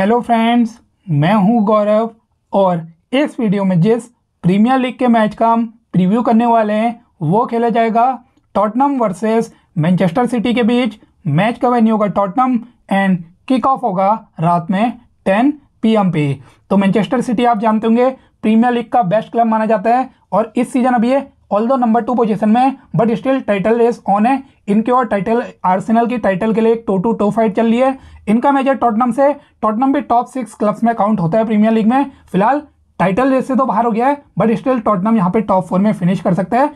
hello friends मैं हूं गौरव और इस वीडियो में जिस प्रीमियर लीग के मैच का हम प्रीव्यू करने वाले हैं वो खेला जाएगा टॉटनम वर्सेस मैनचेस्टर सिटी के बीच मैच का वेन्यू होगा टॉटनम एंड किक ऑफ होगा रात में 10 पीएम पे तो मैनचेस्टर सिटी आप जानते होंगे प्रीमियर लीग का बेस्ट क्लब माना जाता है और इस सीज़न अभी ये ऑल दो नंबर टू पोजीशन में but still title race on है इनके और टाइटल आर्सेनल की टाइटल के लिए एक टो टू टो फाइट चल रही है इनका मेजर टॉटनम से टॉटनम भी टॉप सिक्स क्लब्स में काउंट होता है प्रीमियर लीग में फिलहाल टाइटल रेस से तो बाहर हो गया है बट स्टिल टॉटनम यहाँ पे टॉप फोर में फिनिश कर सकते हैं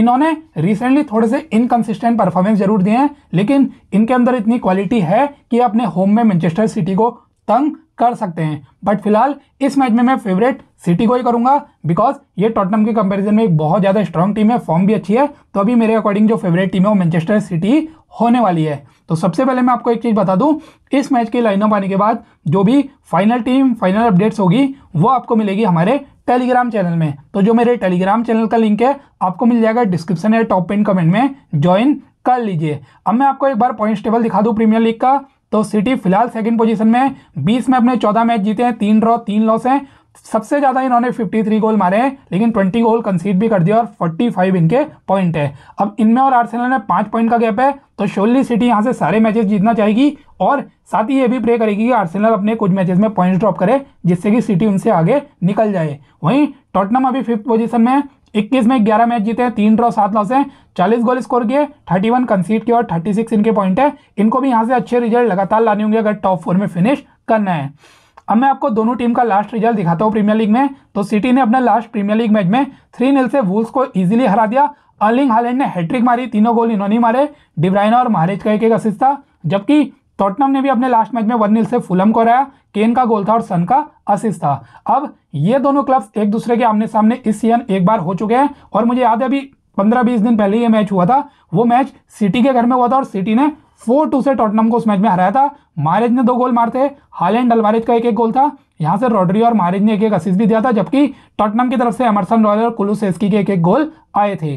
इन्होंने रिसेंटली थोड़े से इनकन्सिस्टेंट परफॉर्मेंस जरूर दिए हैं लेकिन इनके अंदर इतनी क्वालिटी है कि अपने होम में मैनचेस्टर सिटी को तंग कर सकते हैं बट फिलहाल इस मैच में मैं फेवरेट सिटी को ही करूंगा बिकॉज ये टॉटनम के कंपैरिजन में एक बहुत ज़्यादा स्ट्रॉन्ग टीम है फॉर्म भी अच्छी है तो अभी मेरे अकॉर्डिंग जो फेवरेट टीम है वो मैनचेस्टर सिटी होने वाली है तो सबसे पहले मैं आपको एक चीज़ बता दूं इस मैच के लाइनअप आने के बाद जो भी फाइनल टीम फाइनल अपडेट्स होगी वो आपको मिलेगी हमारे टेलीग्राम चैनल में तो जो मेरे टेलीग्राम चैनल का लिंक है आपको मिल जाएगा डिस्क्रिप्शन या टॉप पिन कमेंट में ज्वाइन कर लीजिए अब मैं आपको एक बार पॉइंट टेबल दिखा दूँ प्रीमियर लीग का तो सिटी फिलहाल सेकंड पोजीशन में है बीस में अपने चौदह मैच जीते हैं तीन ड्रॉ तीन लॉस हैं सबसे ज़्यादा इन्होंने 53 गोल मारे हैं लेकिन 20 गोल कंसीड भी कर दिया और 45 इनके पॉइंट है अब इनमें और आर्सेनल में पाँच पॉइंट का गैप है तो शोली सिटी यहाँ से सारे मैचेस जीतना चाहेगी और साथ ही ये भी प्रे करेगी कि आर्सेनल अपने कुछ मैचेस में पॉइंट्स ड्रॉप करे जिससे कि सिटी उनसे आगे निकल जाए वहीं टॉटनम अभी फिफ्थ पोजिशन में इक्कीस में ग्यारह मैच जीते हैं तीन ड्रॉ सात लॉस हैं चालीस गोल स्कोर किए थर्टी वन कंसीड किए और थर्टी सिक्स इनके पॉइंट है इनको भी यहाँ से अच्छे रिजल्ट लगातार लाने होंगे अगर टॉप फोर में फिनिश करना है अब मैं आपको दोनों टीम का लास्ट रिजल्ट दिखाता हूँ प्रीमियर लीग में तो सिटी ने अपना लास्ट प्रीमियर लीग मैच में थ्री नील से वुल्स को इजीली हरा दिया अर्लिंग हालैंड ने हैट्रिक मारी तीनों गोल इन्होंने मारे डिब्राइना और महारेज का एक एक था जबकि टॉटनम ने भी अपने लास्ट मैच में वन नील से फुलम को हराया केन का गोल था और सन का असिस्ट था अब ये दोनों क्लब्स एक दूसरे के आमने सामने इस सीजन एक बार हो चुके हैं और मुझे याद है अभी पंद्रह बीस दिन पहले ये मैच हुआ था वो मैच सिटी के घर में हुआ था और सिटी ने फोर टू से टॉटनम को उस मैच में हराया था मारेज ने दो गोल मारते हालैंड अलमारेज का एक एक गोल था यहाँ से रॉड्री और मारेज ने एक एक असिस्ट भी दिया था जबकि टॉटनम की तरफ से अमरसन रॉयल और कुलू सेस्की के एक एक गोल आए थे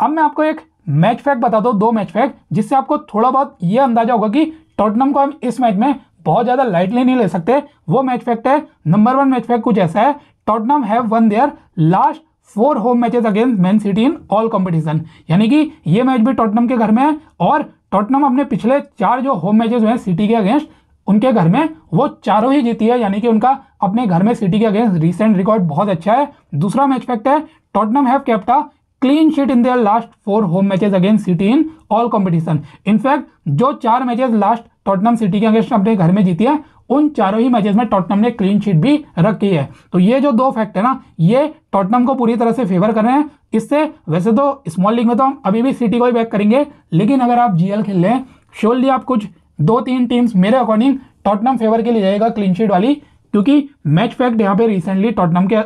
अब मैं आपको एक मैच फैक्ट बता दो दो मैच फैक्ट जिससे आपको थोड़ा बहुत ये अंदाजा होगा कि टोटनम को हम इस मैच में बहुत ज़्यादा लाइटली नहीं ले सकते वो मैच फैक्ट है नंबर वन मैच फैक्ट कुछ ऐसा है Tottenham have won their last four home matches against Man City in all competition यानी कि ये मैच भी टोटनम के घर में है और टोटनम अपने पिछले चार जो होम मैचेस हुए सिटी के अगेंस्ट उनके घर में वो चारों ही जीती है यानी कि उनका अपने घर में सिटी के अगेंस्ट रिसेंट रिकॉर्ड बहुत अच्छा है दूसरा मैच फैक्ट है Tottenham have kept a clean sheet in their last four home matches against City in all competition in fact जो चार मैचेस लास्ट टॉटनम सिटी के अगेंस्ट अपने घर में जीती है उन चारों ही मैचेस में टॉटनम ने क्लीन शीट भी रखी है तो ये जो दो फैक्ट है ना ये टॉटनम को पूरी तरह से फेवर कर रहे हैं इससे वैसे तो स्मॉल लीग में तो हम अभी भी सिटी को ही बैक करेंगे लेकिन अगर आप जीएल खेल रहे हैं श्योरली आप कुछ दो तीन टीम्स मेरे अकॉर्डिंग टॉटनम फेवर के लिए जाएगा क्लीन शीट वाली क्योंकि मैच फैक्ट यहाँ पे रिसेंटली टॉटनम के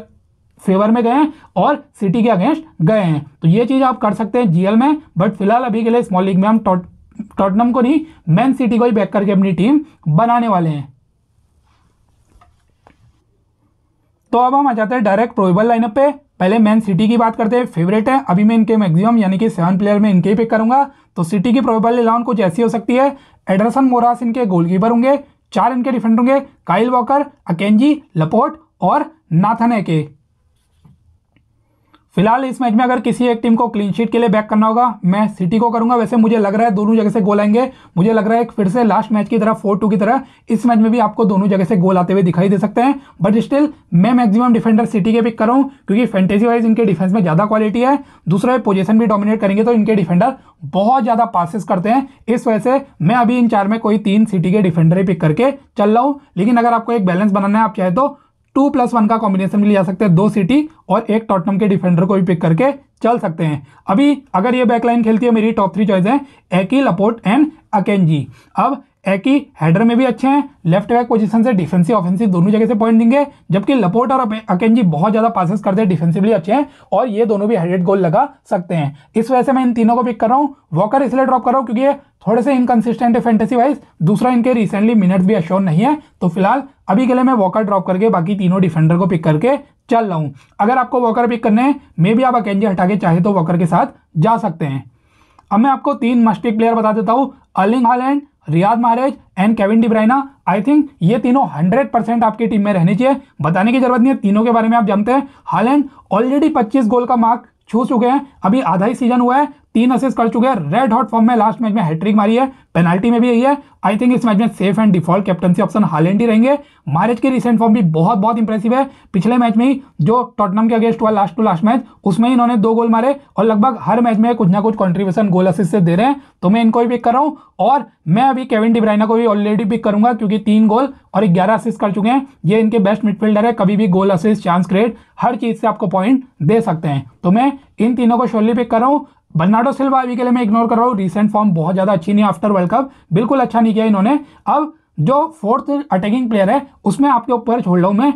फेवर में गए हैं और सिटी के अगेंस्ट गए हैं तो ये चीज़ आप कर सकते हैं जीएल में बट फिलहाल अभी के लिए स्मॉल लीग में हम टॉट टॉटनम को नहीं मैन सिटी को ही बैक करके अपनी टीम बनाने वाले हैं तो अब हम आ जाते हैं डायरेक्ट प्रोबेबल लाइनअप पे पहले मैन सिटी की बात करते हैं फेवरेट है अभी मैं इनके मैक्सिमम यानी कि सेवन प्लेयर में इनके ही पिक करूंगा तो सिटी की प्रोबेबल इलेवन कुछ ऐसी हो सकती है एडरसन मोरास इनके गोलकीपर होंगे चार इनके डिफेंडर होंगे काइल वॉकर अकेंजी लपोर्ट और नाथन एके फिलहाल इस मैच में अगर किसी एक टीम को क्लीन शीट के लिए बैक करना होगा मैं सिटी को करूंगा वैसे मुझे लग रहा है दोनों जगह से गोल आएंगे मुझे लग रहा है फिर से लास्ट मैच की तरह फोर टू की तरह इस मैच में भी आपको दोनों जगह से गोल आते हुए दिखाई दे सकते हैं बट स्टिल मैं मैक्सिमम डिफेंडर सिटी के पिक करूँ क्योंकि फैंटेसी वाइज इनके डिफेंस में ज़्यादा क्वालिटी है दूसरा पोजिशन भी डोमिनेट करेंगे तो इनके डिफेंडर बहुत ज़्यादा पासिस करते हैं इस वजह से मैं अभी इन चार में कोई तीन सिटी के डिफेंडर ही पिक करके चल रहा हूँ लेकिन अगर आपको एक बैलेंस बनाना है आप चाहे तो टू प्लस वन का कॉम्बिनेशन भी ले जा सकते हैं दो सिटी और एक टॉटनम के डिफेंडर को भी पिक करके चल सकते हैं अभी अगर ये बैकलाइन खेलती है मेरी टॉप थ्री चॉइस है एकी लपोर्ट एंड अकेजी अब एकी हेडर में भी अच्छे हैं लेफ्ट बैक पोजीशन से डिफेंसिव ऑफेंसिव दोनों जगह से पॉइंट देंगे जबकि लपोर्ट और अकेजी बहुत ज़्यादा पासिस करते हैं डिफेंसिवली अच्छे हैं और ये दोनों भी हेडेड गोल लगा सकते हैं इस वजह से मैं इन तीनों को पिक कर रहा हूँ वॉकर इसलिए ड्रॉप कर रहा हूँ क्योंकि थोड़े से इनकन्सिस्टेंट है फैंटेसी वाइज दूसरा इनके रिसेंटली मिनट्स भी अश्योर नहीं है तो फिलहाल अभी के लिए मैं वॉकर ड्रॉप करके बाकी तीनों डिफेंडर को पिक करके चल रहा हूँ अगर आपको वॉकर पिक करने हैं मे भी आप अकेंजे हटा के चाहे तो वॉकर के साथ जा सकते हैं अब मैं आपको तीन मस्टिक प्लेयर बता देता हूँ Erling Haaland Riyad Mahrez and Kevin De Bruyne I think ये तीनों 100 परसेंट आपकी टीम में रहनी चाहिए बताने की जरूरत नहीं है तीनों के बारे में आप जानते हैं हालैंड ऑलरेडी 25 गोल का मार्क छू चुके हैं अभी आधा ही सीजन हुआ है तीन असेस कर चुके हैं रेड हॉट फॉर्म में लास्ट मैच में हैट्रिक मारी है पेनल्टी में भी यही है आई थिंक इस मैच में safe and default captaincy option Haaland ही रहेंगे मारेज की रिसेंट फॉर्म भी बहुत बहुत इंप्रेसिव है पिछले मैच में ही जो टॉटनम के अगेंस्ट हुआ लास्ट टू लास्ट मैच उसमें इन्होंने दो गोल मारे और लगभग हर मैच में कुछ ना कुछ कॉन्ट्रीब्यूशन गोल असिस्ट से दे रहे हैं तो मैं इनको भी पिक कर रहा हूँ और मैं अभी केविन डिब्राइना को भी ऑलरेडी पिक करूंगा क्योंकि तीन गोल और ग्यारह असिस्ट कर चुके हैं ये इनके बेस्ट मिडफील्डर है कभी भी गोल असिस्ट चांस क्रिएट हर चीज़ से आपको पॉइंट दे सकते हैं तो मैं इन तीनों को शोरली पिक कर रहा हूँ बर्नाडो सिल्वा अभी के लिए मैं इग्नोर कर रहा हूँ रिसेंट फॉर्म बहुत ज़्यादा अच्छी नहीं आफ्टर वर्ल्ड कप बिल्कुल अच्छा नहीं किया इन्होंने अब जो फोर्थ अटैकिंग प्लेयर है उसमें आपके ऊपर छोड़ रहा हूँ मैं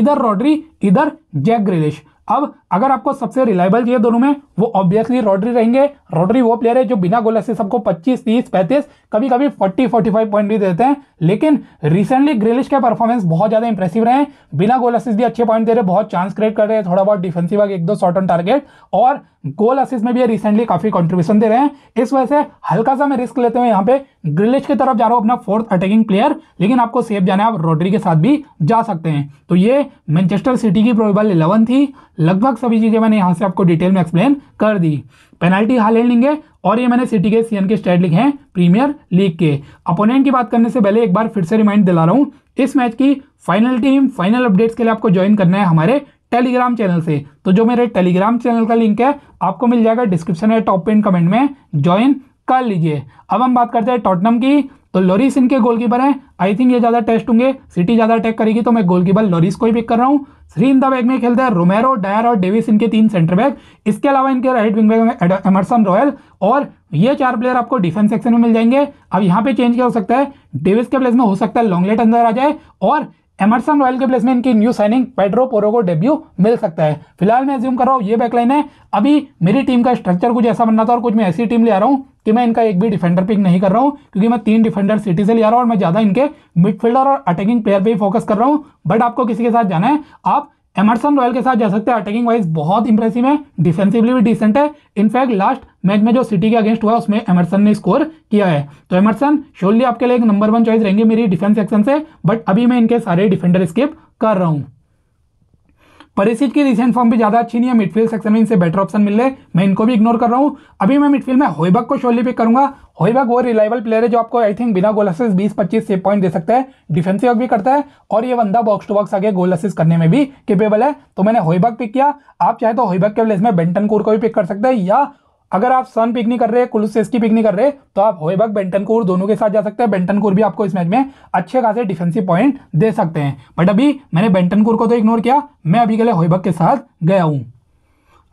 इधर रॉड्री इधर जैक ग्रिलिश अब अगर आपको सबसे रिलायबल चाहिए दोनों में वो ऑब्वियसली रॉड्री रहेंगे रॉड्री वो प्लेयर है जो बिना गोल से सबको 25 30 35 कभी कभी 40 45 पॉइंट भी देते हैं लेकिन रिसेंटली ग्रिलिश के परफॉर्मेंस बहुत ज़्यादा इंप्रेसिव रहे हैं बिना गोल भी अच्छे पॉइंट दे रहे बहुत चांस क्रिएट कर रहे हैं थोड़ा बहुत डिफेंसिव एक दो शॉर्ट ऑन टारगेट और गोल असिस्ट में भी रिसेंटली काफी कॉन्ट्रीब्यूशन दे रहे हैं इस वजह से हल्का सा मैं रिस्क लेते हुए यहाँ पे ग्रिलिश की तरफ जा रहा हूँ अपना फोर्थ अटैकिंग प्लेयर लेकिन आपको सेफ जाना है आप रोडरी के साथ भी जा सकते हैं तो ये मैनचेस्टर सिटी की प्रोबेबल इलेवन थी लगभग सभी चीज़ें मैंने यहाँ से आपको डिटेल में एक्सप्लेन कर दी पेनल्टी हाल लेंगे और ये मैंने सिटी के सीएन के स्टेट लिखे हैं प्रीमियर लीग के अपोनेंट की बात करने से पहले एक बार फिर से रिमाइंड दिला रहा हूँ इस मैच की फाइनल टीम फाइनल अपडेट्स के लिए आपको ज्वाइन करना है हमारे टेलीग्राम चैनल से तो जो मेरे टेलीग्राम चैनल का लिंक है आपको मिल जाएगा डिस्क्रिप्शन या टॉप पेन कमेंट में ज्वाइन कर लीजिए अब हम बात करते हैं टॉटनम की तो लोरिस इनके गोलकीपर हैं आई थिंक ये ज़्यादा टेस्ट होंगे सिटी ज़्यादा अटैक करेगी तो मैं गोलकीपर लोरिस को ही पिक कर रहा हूँ श्री इंदा बैग में खेलते हैं रोमेरो डायर और डेविस इनके तीन सेंटर बैग इसके अलावा इनके राइट विंग बैग में एमरसन रॉयल और ये चार प्लेयर आपको डिफेंस सेक्शन में मिल जाएंगे अब यहाँ पे चेंज क्या हो सकता है डेविस के प्लेस में हो सकता है लॉन्गलेट अंदर आ जाए और एमरसन रॉयल के प्लेस में इनकी न्यू साइनिंग पेड्रो पोरो को डेब्यू मिल सकता है फिलहाल मैं ज्यूम कर रहा हूँ ये बैकलाइन है अभी मेरी टीम का स्ट्रक्चर कुछ ऐसा बनना था और कुछ मैं ऐसी टीम ले आ रहा हूँ कि मैं इनका एक भी डिफेंडर पिक नहीं कर रहा हूँ क्योंकि मैं तीन डिफेंडर सिटी से ले आ रहा हूँ और मैं ज़्यादा इनके मिडफील्डर और अटैकिंग प्लेयर पर ही फोकस कर रहा हूँ बट आपको किसी के साथ जाना है आप एमरसन रॉयल के साथ जा सकते हैं अटैकिंग वाइज बहुत इंप्रेसिव है डिफेंसिवली भी डिसेंट है इनफैक्ट लास्ट मैच में जो सिटी के अगेंस्ट हुआ उसमें एमरसन ने स्कोर किया है तो एमरसन श्योरली आपके लिए एक नंबर वन चॉइस रहेंगे मेरी डिफेंस सेक्शन से बट अभी मैं इनके सारे डिफेंडर स्किप कर रहा हूँ परिसिट की रिसेंट फॉर्म भी ज़्यादा अच्छी नहीं है मिडफील्ड सेक्शन में इनसे बेटर ऑप्शन मिल रहे मैं इनको भी इग्नोर कर रहा हूँ अभी मैं मिडफील्ड में होयबक को शोली पे करूंगा होयबक वो रिलायबल प्लेयर है जो आपको आई थिंक बिना गोल बीस पच्चीस से पॉइंट दे सकता है डिफेंसिव वर्क भी करता है और ये बंदा बॉक्स टू बॉक्स आगे गोल असिस करने में भी केपेबल है तो मैंने होयबक पिक किया आप चाहे तो होयबक के प्लेस में बेंटन कोर को भी पिक कर सकते हैं या अगर आप सन पिक नहीं कर रहे कुलुसेस की पिक नहीं कर रहे तो आप होएबक बेंटनकोर दोनों के साथ जा सकते हैं बेंटनकोर भी आपको इस मैच में अच्छे खासे डिफेंसिव पॉइंट दे सकते हैं बट अभी मैंने बेंटनकोर को तो इग्नोर किया मैं अभी के लिए होबक के साथ गया हूँ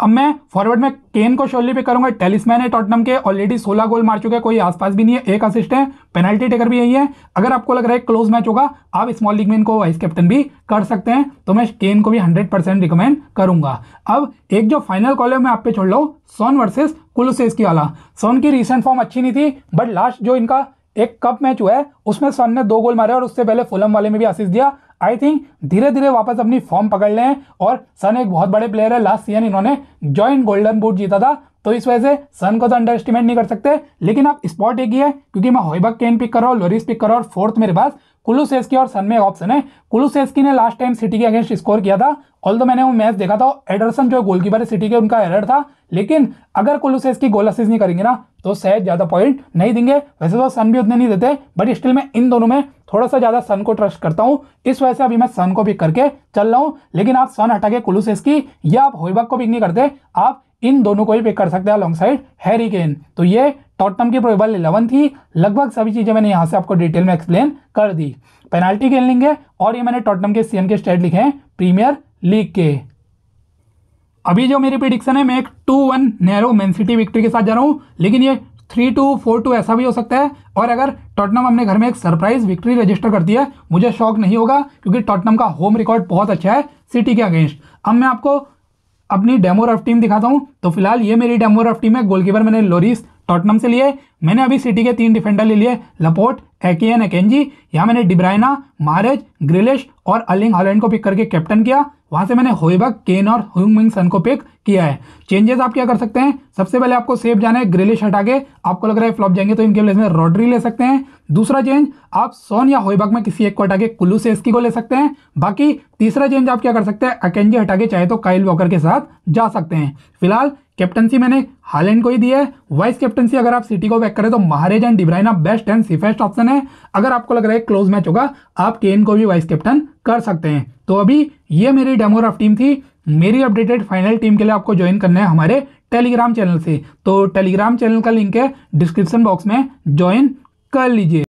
अब मैं फॉरवर्ड में केन को शोली पे करूंगा टेलिसमैन है टॉटनम के ऑलरेडी 16 गोल मार चुके हैं कोई आसपास भी नहीं है एक असिस्ट है पेनल्टी टेकर भी यही है अगर आपको लग रहा है क्लोज मैच होगा आप स्मॉल लीग में इनको वाइस कैप्टन भी कर सकते हैं तो मैं केन को भी हंड्रेड परसेंट रिकमेंड करूंगा अब एक जो फाइनल है मैं आप पे छोड़ लो सोन वर्सेज की वाला सोन की रिसेंट फॉर्म अच्छी नहीं थी बट लास्ट जो इनका एक कप मैच हुआ है उसमें सन ने दो गोल मारे और उससे पहले फुलम वाले में भी असिस्ट दिया आई थिंक धीरे धीरे वापस अपनी फॉर्म पकड़ लें और सन एक बहुत बड़े प्लेयर है लास्ट सीजन इन्होंने जॉइंट गोल्डन बूट जीता था तो इस वजह से सन को तो अंडर एस्टिमेट नहीं कर सकते लेकिन आप स्पॉट एक ही है क्योंकि मैं होइबक केन पिक कर रहा हूँ लोरिस पिक कर रहा हूँ और फोर्थ मेरे पास कुल्लू और सन में ऑप्शन है कुल्लू ने लास्ट टाइम सिटी के अगेंस्ट स्कोर किया था ऑल मैंने वो मैच देखा था एडरसन जो गोलकीपर है सिटी के उनका एरर था लेकिन अगर कुल्लू सेस्की गोल असिस्ट नहीं करेंगे ना तो शायद ज़्यादा पॉइंट नहीं देंगे वैसे तो सन भी उतने नहीं देते बट स्टिल मैं इन दोनों में थोड़ा सा ज़्यादा सन को ट्रस्ट करता हूँ इस वजह से अभी मैं सन को पिक करके चल रहा हूँ लेकिन आप सन हटा के कुल्लू सेस्की या आप होईबक को पिक नहीं करते आप इन दोनों को ही पिक कर सकते हैं अलॉन्ग साइड हैरी केन तो ये शॉर्ट टर्म की प्रोबेबल इलेवन थी लगभग सभी चीज़ें मैंने यहाँ से आपको डिटेल में एक्सप्लेन कर दी पेनाल्टी खेल लेंगे और ये मैंने टॉटनम के सीएन के स्टेट लिखे हैं प्रीमियर लीग के अभी जो मेरी प्रिडिक्शन है मैं एक two one narrow Man City victory के साथ जा रहा हूँ लेकिन ये थ्री टू फोर टू ऐसा भी हो सकता है और अगर टॉटनम अपने घर में एक सरप्राइज विक्ट्री रजिस्टर करती है मुझे शौक नहीं होगा क्योंकि टॉटनम का होम रिकॉर्ड बहुत अच्छा है सिटी के अगेंस्ट अब मैं आपको अपनी डेमो रफ टीम दिखाता हूँ तो फिलहाल ये मेरी डेमो रफ टीम है गोलकीपर मैंने लोरिस टॉटनम से लिए मैंने अभी सिटी के तीन डिफेंडर ले लिए लपोर्ट एकेन एकेनजी यहाँ मैंने डिब्राइना मारेज ग्रिलेश और अलिंग हॉलैंड को पिक करके कैप्टन किया वहां से मैंने होइबक केन और हुंगमिंग सन को पिक किया है चेंजेस आप क्या कर सकते हैं सबसे पहले आपको सेफ जाना है ग्रिलिश हटा के आपको लग रहा है फ्लॉप जाएंगे तो इनके प्लेस में रॉड्री ले सकते हैं दूसरा चेंज आप सोन या होबाग में किसी एक को हटा के कुल्लू से इसकी को ले सकते हैं बाकी तीसरा चेंज आप क्या कर सकते हैं अकेंजी हटा के चाहे तो काइल वॉकर के साथ जा सकते हैं फिलहाल कैप्टनसी मैंने हालैंड को ही दी है वाइस कैप्टनसी अगर आप सिटी को बैक करें तो Mahrez and De Bruyne best and safest option है अगर आपको लग रहा है क्लोज मैच होगा आप केन को भी वाइस कैप्टन कर सकते हैं तो अभी ये मेरी डेमोग्राफ टीम थी मेरी अपडेटेड फाइनल टीम के लिए आपको ज्वाइन करना है हमारे टेलीग्राम चैनल से तो टेलीग्राम चैनल का लिंक है डिस्क्रिप्शन बॉक्स में ज्वाइन कर लीजिए